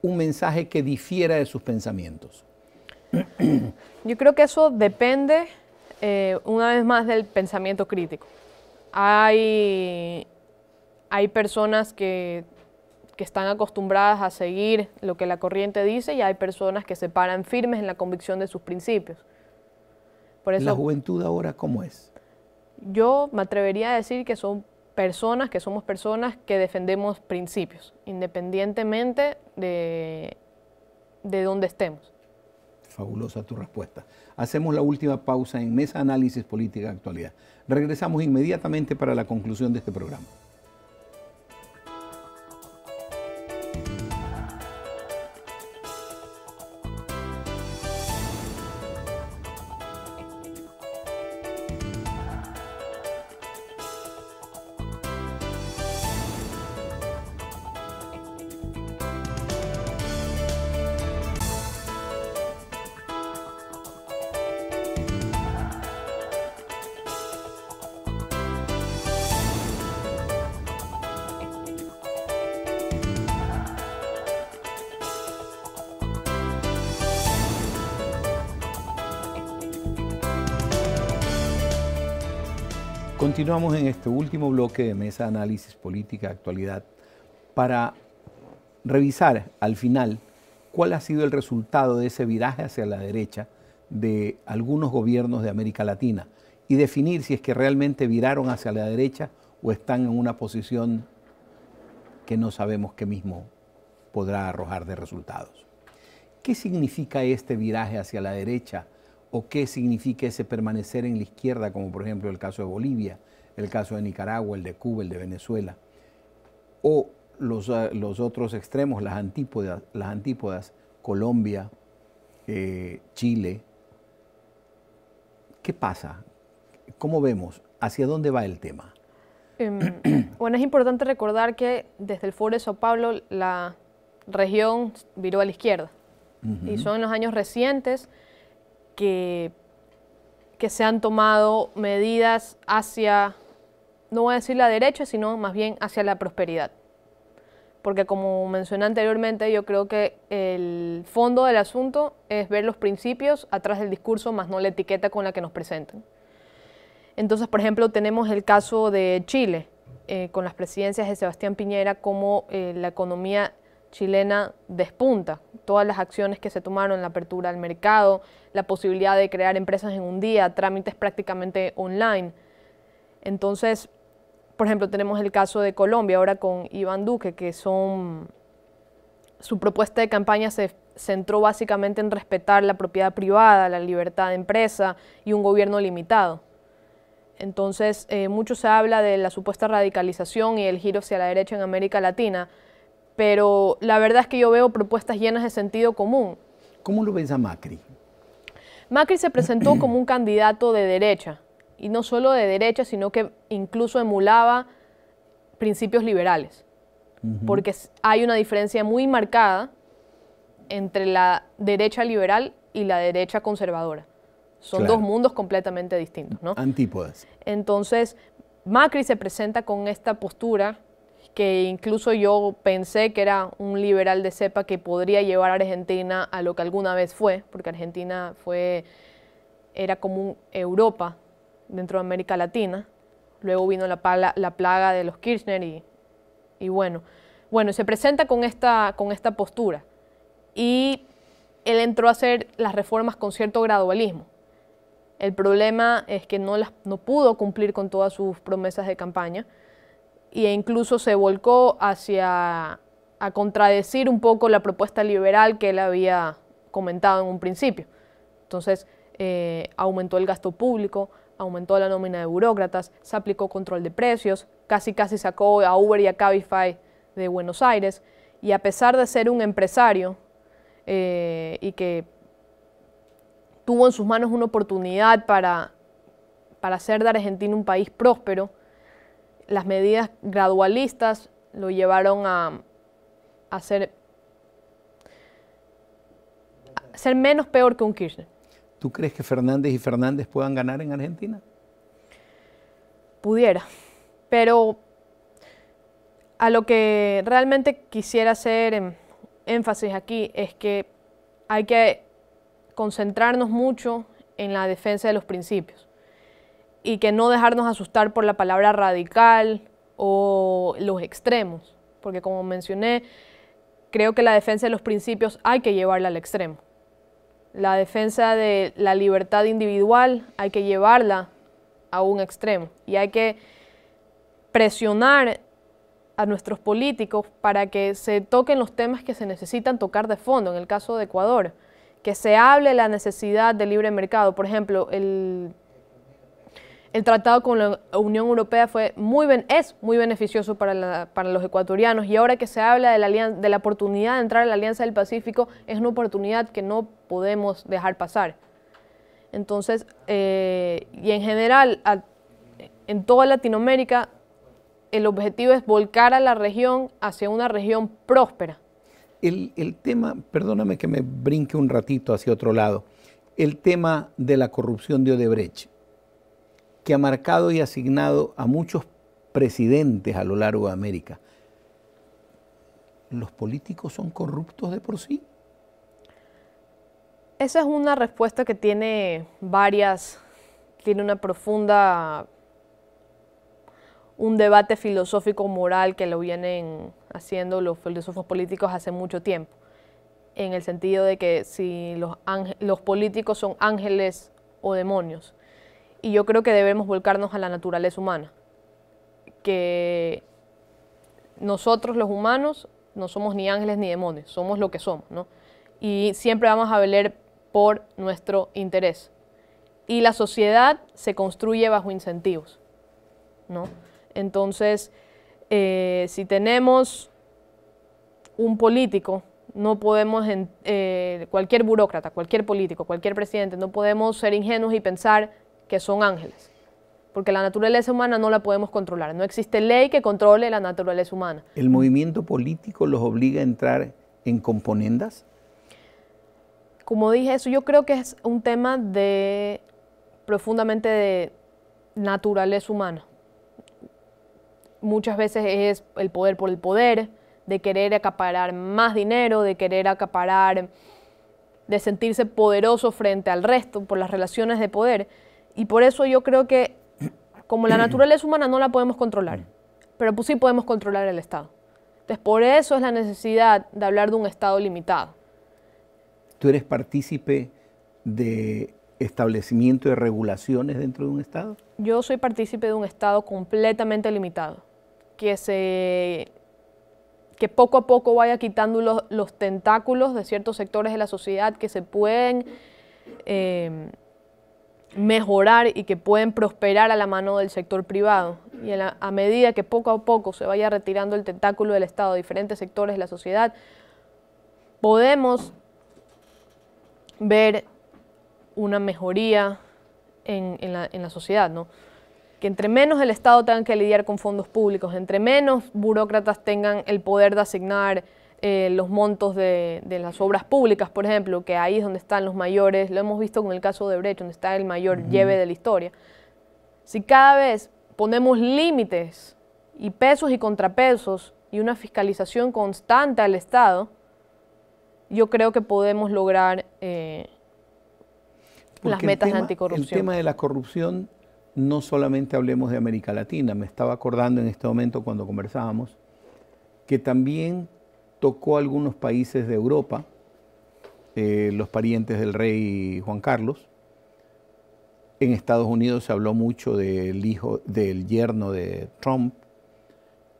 [SPEAKER 1] un mensaje que difiera de sus pensamientos?
[SPEAKER 2] Yo creo que eso depende, eh, una vez más, del pensamiento crítico. Hay, hay personas que, están acostumbradas a seguir lo que la corriente dice y hay personas que se paran firmes en la convicción de sus principios. Por ¿La
[SPEAKER 1] juventud ahora cómo es?
[SPEAKER 2] Yo me atrevería a decir que son personas, que somos personas que defendemos principios, independientemente de, de dónde estemos.
[SPEAKER 1] Fabulosa tu respuesta. Hacemos la última pausa en Mesa Análisis Política Actualidad. Regresamos inmediatamente para la conclusión de este programa. Continuamos en este último bloque de Mesa de Análisis Política Actualidad para revisar al final cuál ha sido el resultado de ese viraje hacia la derecha de algunos gobiernos de América Latina y definir si es que realmente viraron hacia la derecha o están en una posición que no sabemos qué mismo podrá arrojar de resultados. ¿Qué significa este viraje hacia la derecha o qué significa ese permanecer en la izquierda, como por ejemplo el caso de Bolivia, el caso de Nicaragua, el de Cuba, el de Venezuela, o los, ah, otros extremos, las antípodas, las antípodas Colombia, eh, Chile. ¿Qué pasa? ¿Cómo vemos? ¿Hacia dónde va el tema?
[SPEAKER 2] Em, bueno, es importante recordar que desde el Foro de Sao Paulo la región viró a la izquierda. Y son los años recientes que, que se han tomado medidas hacia no voy a decir la derecha, sino más bien hacia la prosperidad. Porque como mencioné anteriormente, yo creo que el fondo del asunto es ver los principios atrás del discurso, más no la etiqueta con la que nos presentan. Entonces, por ejemplo, tenemos el caso de Chile, eh, con las presidencias de Sebastián Piñera, cómo eh, la economía chilena despunta. Todas las acciones que se tomaron, la apertura al mercado, la posibilidad de crear empresas en un día, trámites prácticamente online. Entonces, por ejemplo, tenemos el caso de Colombia ahora con Iván Duque, que son su propuesta de campaña se centró básicamente en respetar la propiedad privada, la libertad de empresa y un gobierno limitado. Entonces, eh, mucho se habla de la supuesta radicalización y el giro hacia la derecha en América Latina, pero la verdad es que yo veo propuestas llenas de sentido común. ¿Cómo lo ves a Macri? Macri se presentó como un candidato de derecha, y no solo de derecha, sino que incluso emulaba principios liberales, porque hay una diferencia muy marcada entre la derecha liberal y la derecha conservadora. Son dos mundos completamente distintos, ¿no? Antípodas. Entonces, Macri se presenta con esta postura que incluso yo pensé que era un liberal de cepa que podría llevar a Argentina a lo que alguna vez fue, porque Argentina fue era como un Europa dentro de América Latina. Luego vino la, plaga de los Kirchner y, bueno, bueno, se presenta con esta, con esta postura. Y él entró a hacer las reformas con cierto gradualismo. El problema es que no, no pudo cumplir con todas sus promesas de campaña e incluso se volcó hacia a contradecir un poco la propuesta liberal que él había comentado en un principio. Entonces, eh, aumentó el gasto público, aumentó la nómina de burócratas, se aplicó control de precios, casi casi sacó a Uber y a Cabify de Buenos Aires, y a pesar de ser un empresario eh, y que tuvo en sus manos una oportunidad para, para hacer de Argentina un país próspero, las medidas gradualistas lo llevaron a, a ser menos peor que un Kirchner.
[SPEAKER 1] ¿Tú crees que Fernández y Fernández puedan ganar en Argentina?
[SPEAKER 2] Pudiera, pero a lo que realmente quisiera hacer em, énfasis aquí es que hay que concentrarnos mucho en la defensa de los principios y que no dejarnos asustar por la palabra radical o los extremos, porque como mencioné, creo que la defensa de los principios hay que llevarla al extremo. La defensa de la libertad individual hay que llevarla a un extremo y hay que presionar a nuestros políticos para que se toquen los temas que se necesitan tocar de fondo, en el caso de Ecuador, que se hable la necesidad de libre mercado, por ejemplo, el el tratado con la Unión Europea fue muy es muy beneficioso para, los ecuatorianos y ahora que se habla de la, de la oportunidad de entrar a la Alianza del Pacífico es una oportunidad que no podemos dejar pasar. Entonces, eh, y en general, en toda Latinoamérica, el objetivo es volcar a la región hacia una región próspera.
[SPEAKER 1] El, el tema, perdóname que me brinque un ratito hacia otro lado, el tema de la corrupción de Odebrecht que ha marcado y asignado a muchos presidentes a lo largo de América. ¿Los políticos son corruptos de
[SPEAKER 2] por sí? Esa es una respuesta que tiene varias, tiene una profunda, un debate filosófico moral que lo vienen haciendo los filósofos políticos hace mucho tiempo, en el sentido de que si los, los políticos son ángeles o demonios y yo creo que debemos volcarnos a la naturaleza humana, que nosotros los humanos no somos ni ángeles ni demonios, somos lo que somos, Y siempre vamos a velar por nuestro interés. Y la sociedad se construye bajo incentivos, Entonces, eh, si tenemos un político, no podemos, eh, cualquier burócrata, cualquier político, cualquier presidente, no podemos ser ingenuos y pensar que son ángeles. Porque la naturaleza humana no la podemos controlar. No existe ley que controle la naturaleza humana.
[SPEAKER 1] ¿El movimiento político los obliga a entrar en componendas?
[SPEAKER 2] Como dije, eso yo creo que es un tema de profundamente de naturaleza humana. Muchas veces es el poder por el poder, de querer acaparar más dinero, de querer acaparar, de sentirse poderoso frente al resto por las relaciones de poder. Y por eso yo creo que como la naturaleza humana no la podemos controlar, pero pues sí podemos controlar el Estado. Entonces, por eso es la necesidad de hablar de un Estado limitado.
[SPEAKER 1] ¿Tú eres partícipe de establecimiento de regulaciones dentro de un Estado?
[SPEAKER 2] Yo soy partícipe de un Estado completamente limitado, que, que poco a poco vaya quitando los, los tentáculos de ciertos sectores de la sociedad que se pueden... Eh, mejorar y que pueden prosperar a la mano del sector privado. Y a medida que poco a poco se vaya retirando el tentáculo del Estado de diferentes sectores de la sociedad, podemos ver una mejoría en, la, sociedad, ¿no? que entre menos el Estado tenga que lidiar con fondos públicos, entre menos burócratas tengan el poder de asignar eh, los montos de, las obras públicas, por ejemplo, que ahí es donde están los mayores, lo hemos visto con el caso de Brecht, donde está el mayor lleve de la historia. Si cada vez ponemos límites y pesos y contrapesos y una fiscalización constante al Estado, yo creo que podemos lograr eh, las metas anticorrupción. El tema
[SPEAKER 1] de la corrupción, no solamente hablemos de América Latina, me estaba acordando en este momento cuando conversábamos, que también tocó algunos países de Europa, eh, los parientes del rey Juan Carlos. En Estados Unidos se habló mucho del hijo, del yerno de Trump.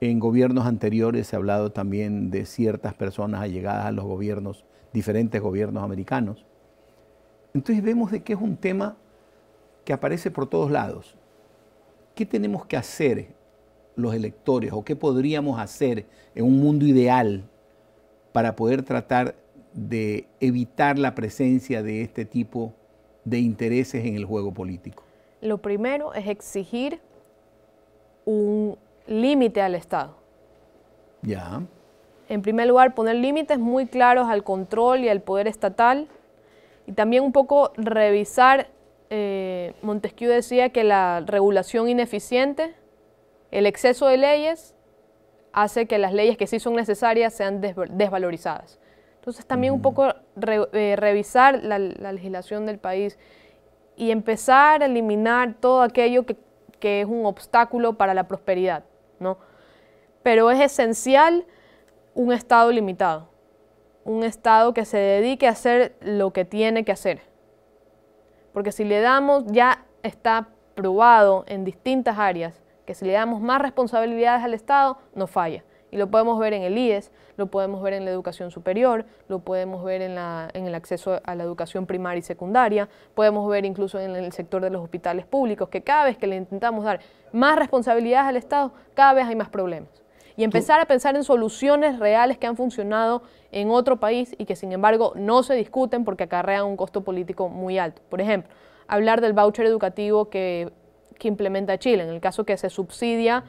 [SPEAKER 1] En gobiernos anteriores se ha hablado también de ciertas personas allegadas a los gobiernos, diferentes gobiernos americanos. Entonces vemos de que es un tema que aparece por todos lados. ¿Qué tenemos que hacer los electores o qué podríamos hacer en un mundo ideal para poder tratar de evitar la presencia de este tipo de intereses en el juego político?
[SPEAKER 2] Lo primero es exigir un límite al Estado. Ya. En primer lugar, poner límites muy claros al control y al poder estatal. Y también un poco revisar, eh, Montesquieu decía que la regulación ineficiente, el exceso de leyes hace que las leyes que sí son necesarias sean desvalorizadas. Entonces también un mm. poco eh, revisar la, legislación del país y empezar a eliminar todo aquello que, es un obstáculo para la prosperidad, ¿no? Pero es esencial un Estado limitado, un Estado que se dedique a hacer lo que tiene que hacer. Porque si le damos, ya está probado en distintas áreas que si le damos más responsabilidades al Estado, no falla. Y lo podemos ver en el IES, lo podemos ver en la educación superior, lo podemos ver en, en, el acceso a la educación primaria y secundaria, podemos ver incluso en el sector de los hospitales públicos, que cada vez que le intentamos dar más responsabilidades al Estado, cada vez hay más problemas. Y empezar a pensar en soluciones reales que han funcionado en otro país y que sin embargo no se discuten porque acarrean un costo político muy alto. Por ejemplo, hablar del voucher educativo que que implementa Chile, en el caso que se subsidia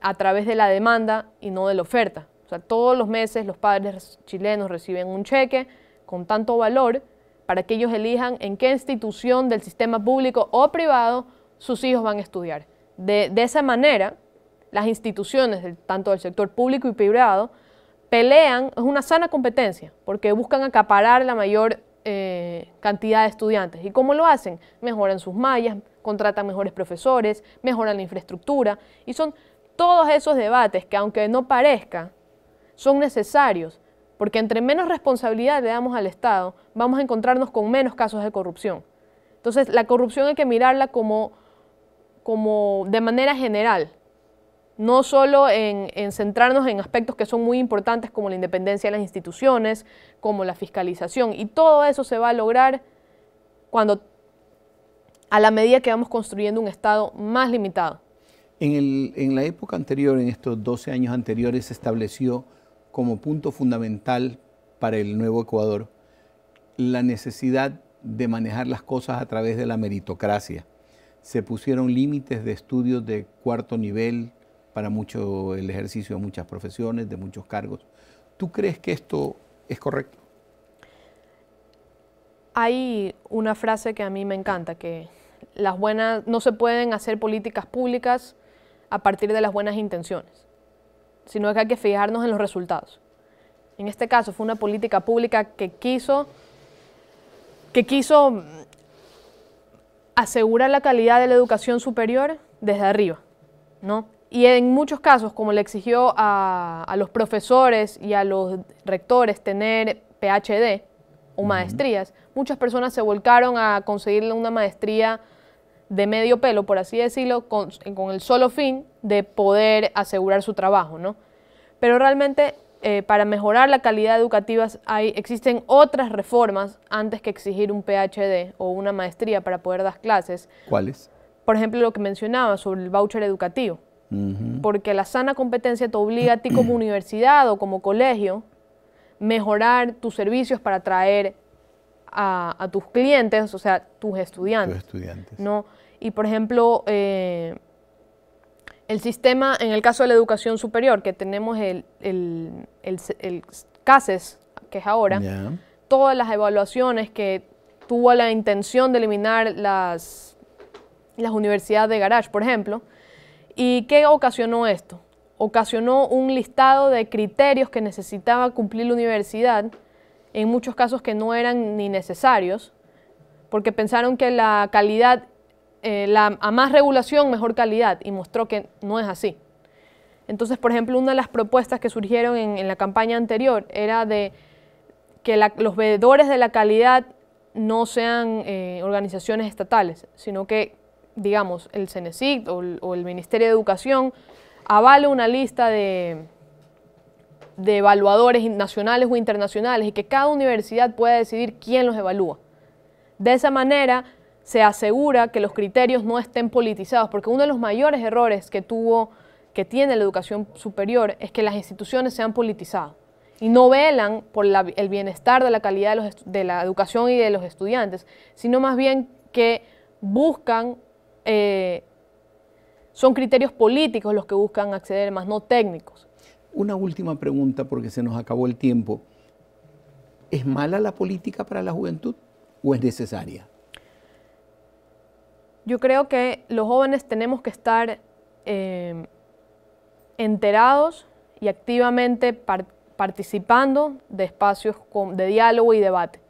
[SPEAKER 2] a través de la demanda y no de la oferta. O sea, todos los meses los padres chilenos reciben un cheque con tanto valor para que ellos elijan en qué institución del sistema público o privado sus hijos van a estudiar. De, esa manera, las instituciones, tanto del sector público y privado, pelean, es una sana competencia, porque buscan acaparar la mayor eh, cantidad de estudiantes. ¿Y cómo lo hacen? Mejoran sus mallas, contratan mejores profesores, mejoran la infraestructura y son todos esos debates que aunque no parezca, son necesarios, porque entre menos responsabilidad le damos al Estado, vamos a encontrarnos con menos casos de corrupción. Entonces, la corrupción hay que mirarla como, como de manera general, no solo en, centrarnos en aspectos que son muy importantes como la independencia de las instituciones, como la fiscalización, y todo eso se va a lograr cuando a la medida que vamos construyendo un Estado más limitado.
[SPEAKER 1] En, en la época anterior, en estos 12 años anteriores, se estableció como punto fundamental para el nuevo Ecuador la necesidad de manejar las cosas a través de la meritocracia. Se pusieron límites de estudios de cuarto nivel, para mucho el ejercicio de muchas profesiones, de muchos cargos. ¿Tú crees que esto es correcto?
[SPEAKER 2] Hay una frase que a mí me encanta, que las buenas, no se pueden hacer políticas públicas a partir de las buenas intenciones, sino que hay que fijarnos en los resultados. En este caso fue una política pública que quiso, que quiso asegurar la calidad de la educación superior desde arriba, ¿no? Y en muchos casos, como le exigió a, los profesores y a los rectores tener PhD o maestrías, muchas personas se volcaron a conseguirle una maestría de medio pelo, por así decirlo, con, el solo fin de poder asegurar su trabajo, ¿no? Pero realmente eh, para mejorar la calidad educativa hay, existen otras reformas antes que exigir un PhD o una maestría para poder dar clases. ¿Cuáles? Por ejemplo, lo que mencionaba sobre el voucher educativo porque la sana competencia te obliga a ti como universidad o como colegio mejorar tus servicios para atraer a, tus clientes, o sea, tus estudiantes. Tus estudiantes. Y por ejemplo, eh, el sistema, en el caso de la educación superior, que tenemos el, el, CASES, que es ahora, todas las evaluaciones que tuvo la intención de eliminar las, las universidades de Garage, por ejemplo, ¿Y qué ocasionó esto? Ocasionó un listado de criterios que necesitaba cumplir la universidad, en muchos casos que no eran ni necesarios, porque pensaron que la calidad, eh, la, a más regulación, mejor calidad, y mostró que no es así. Entonces, por ejemplo, una de las propuestas que surgieron en, la campaña anterior era de que los veedores de la calidad no sean eh, organizaciones estatales, sino que digamos, el CENESIC o, el, Ministerio de Educación avale una lista de, de evaluadores nacionales o internacionales y que cada universidad pueda decidir quién los evalúa. De esa manera se asegura que los criterios no estén politizados, porque uno de los mayores errores que tuvo, que tiene la educación superior es que las instituciones se han politizado y no velan por el bienestar de la calidad de, de la educación y de los estudiantes, sino más bien que buscan eh, son criterios políticos los que buscan acceder, más no técnicos.
[SPEAKER 1] Una última pregunta, porque se nos acabó el tiempo. ¿Es mala la política
[SPEAKER 2] para la juventud
[SPEAKER 1] o es necesaria?
[SPEAKER 2] Yo creo que los jóvenes tenemos que estar eh, enterados y activamente participando de espacios de diálogo y debate,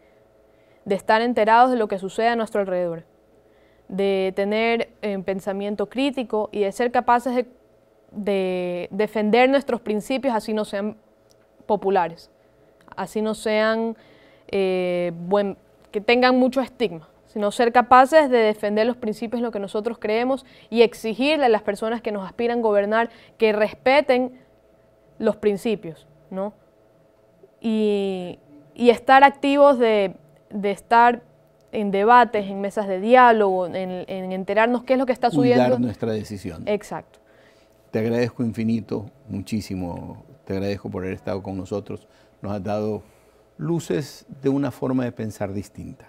[SPEAKER 2] de estar enterados de lo que sucede a nuestro alrededor de tener eh, pensamiento crítico y de ser capaces de, defender nuestros principios así no sean populares, así no sean eh, que tengan mucho estigma, sino ser capaces de defender los principios en lo que nosotros creemos y exigirle a las personas que nos aspiran a gobernar que respeten los principios, ¿no? Y, estar activos de, de estar en debates, en mesas de diálogo, en, enterarnos qué es lo que está subiendo. nuestra decisión. Exacto.
[SPEAKER 1] Te agradezco infinito, muchísimo. Te agradezco por haber estado con nosotros. Nos has dado luces de una forma de pensar distinta.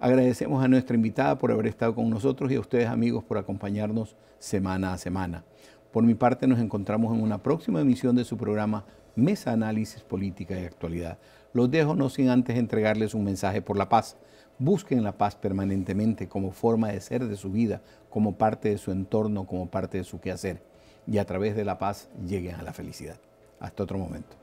[SPEAKER 1] Agradecemos a nuestra invitada por haber estado con nosotros y a ustedes amigos por acompañarnos semana a semana. Por mi parte nos encontramos en una próxima emisión de su programa Mesa Análisis Política y Actualidad. Los dejo no sin antes entregarles un mensaje por la paz busquen la paz permanentemente como forma de ser de su vida, como parte de su entorno, como parte de su quehacer, y a través de la paz lleguen a la felicidad. Hasta otro momento.